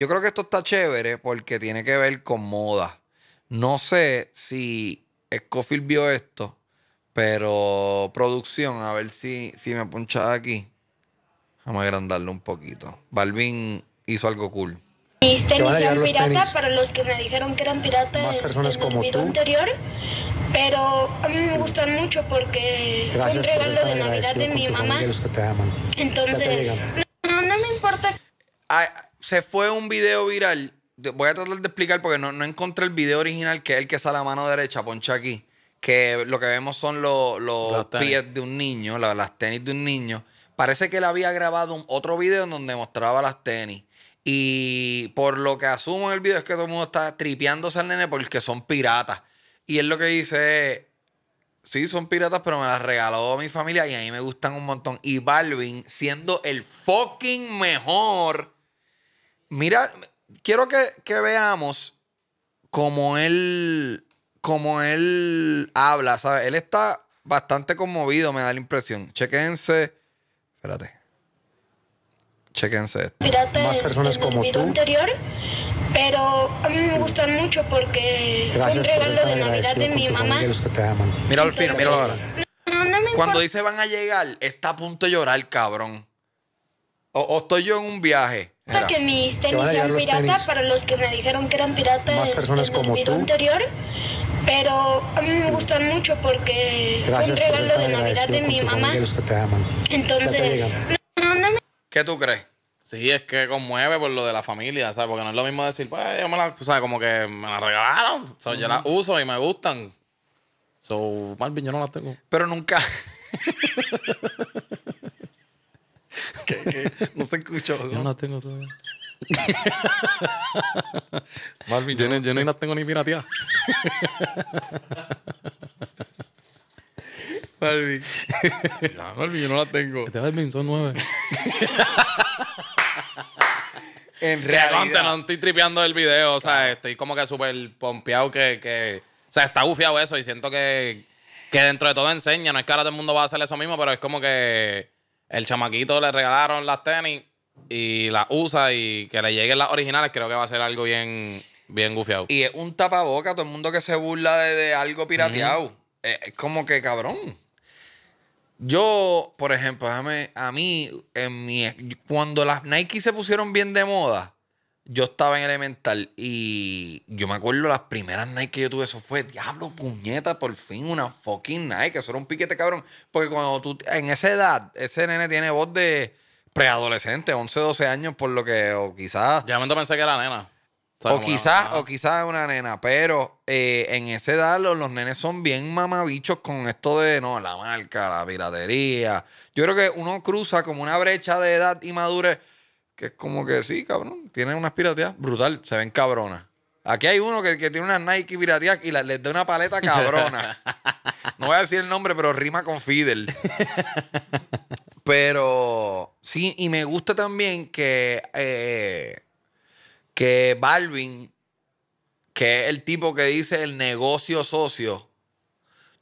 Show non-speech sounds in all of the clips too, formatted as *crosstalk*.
Yo creo que esto está chévere porque tiene que ver con moda. No sé si Scofield vio esto, pero producción, a ver si, si me apuncha aquí. Vamos a agrandarlo un poquito. Balvin hizo algo cool. Mis este, tenis pirata, para los que me dijeron que eran pirata Más personas como tú. anterior, pero a mí me gustan mucho porque de Navidad de mi mamá. Entonces... Ah, se fue un video viral. Voy a tratar de explicar porque no, no encontré el video original, que es el que sale a la mano derecha, poncha aquí. Que lo que vemos son los, pies de un niño, las, tenis de un niño. Parece que él había grabado un, otro video en donde mostraba las tenis. Y por lo que asumo en el video es que todo el mundo está tripeándose al nene porque son piratas. Y él lo que dice sí, son piratas, pero me las regaló mi familia y a mí me gustan un montón. Y Balvin, siendo el fucking mejor Mira, quiero que, veamos cómo él, cómo él habla, ¿sabes? Él está bastante conmovido, me da la impresión. Chequense. Espérate. Chequense esto. Más personas como tú. pero a mí me gustan mucho porque Gracias de Navidad de mi mamá. Mira al fin, míralo ahora. Cuando dice van a llegar, está a punto de llorar, cabrón. o estoy yo en un viaje. Porque que mis tenis eran pirata para los que me dijeron que eran pirata Más personas en, el como video tú. anterior. Pero a mí me gustan mucho porque Gracias fue un regalo de Navidad de mi mamá. Los que te aman. Entonces, ¿qué tú crees? Sí, es que conmueve por lo de la familia, ¿sabes? Porque no es lo mismo decir, pues, yo me la, o sea, como que me la regalaron. O sea, yo la uso y me gustan. So, Marvin, yo no la tengo. Pero nunca. *laughs* *laughs* ¿Qué, qué? Yo no las tengo todavía. *laughs* Marvin, yo, no, las tengo ni pirateadas. Marvin. No, Marvin, yo no las tengo. Este Marvin son nueve. *laughs* en realidad. No, estoy tripeando el video. O sea, ah. estoy como que súper pompeado que, que... O sea, está bufiado eso y siento que, que dentro de todo enseña. No es que ahora todo el mundo va a hacer eso mismo, pero es como que el chamaquito le regalaron las tenis y la usa y que le lleguen las originales, creo que va a ser algo bien, bien gufiado. Y es un tapaboca, todo el mundo que se burla de, algo pirateado. Eh, es, como que cabrón. Yo, por ejemplo, déjame, a mí, en mi, cuando las Nike se pusieron bien de moda, yo estaba en elemental y yo me acuerdo las primeras Nike que yo tuve, eso fue diablo, puñeta, por fin una fucking Nike, eso era un piquete cabrón. Porque cuando tú, en esa edad, ese nene tiene voz de preadolescente, 11, 12 años, por lo que, o quizás. Ya me pensé que era nena. O, quizás, o quizás una nena, pero eh, en esa edad los, nenes son bien mamabichos con esto de no, la marca, la piratería. Yo creo que uno cruza como una brecha de edad y madurez, que es como que sí, cabrón, tienen unas pirateas brutal, se ven cabronas. Aquí hay uno que, tiene unas Nike pirateadas y les da una paleta cabrona. *laughs* no voy a decir el nombre, pero rima con Fidel. *laughs* Pero sí, y me gusta también que, eh, que Balvin, que es el tipo que dice el negocio socio,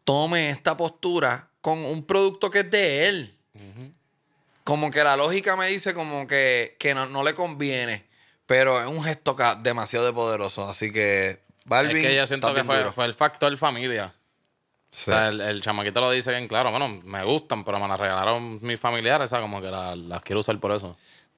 tome esta postura con un producto que es de él. Como que la lógica me dice como que, no, le conviene, pero es un gesto demasiado poderoso. Así que Balvin... Es que yo siento que fue, fue el factor familia el, chamaquito lo dice bien claro, bueno, me gustan, pero me las regalaron mis familiares, o sea, como que las quiero usar por eso.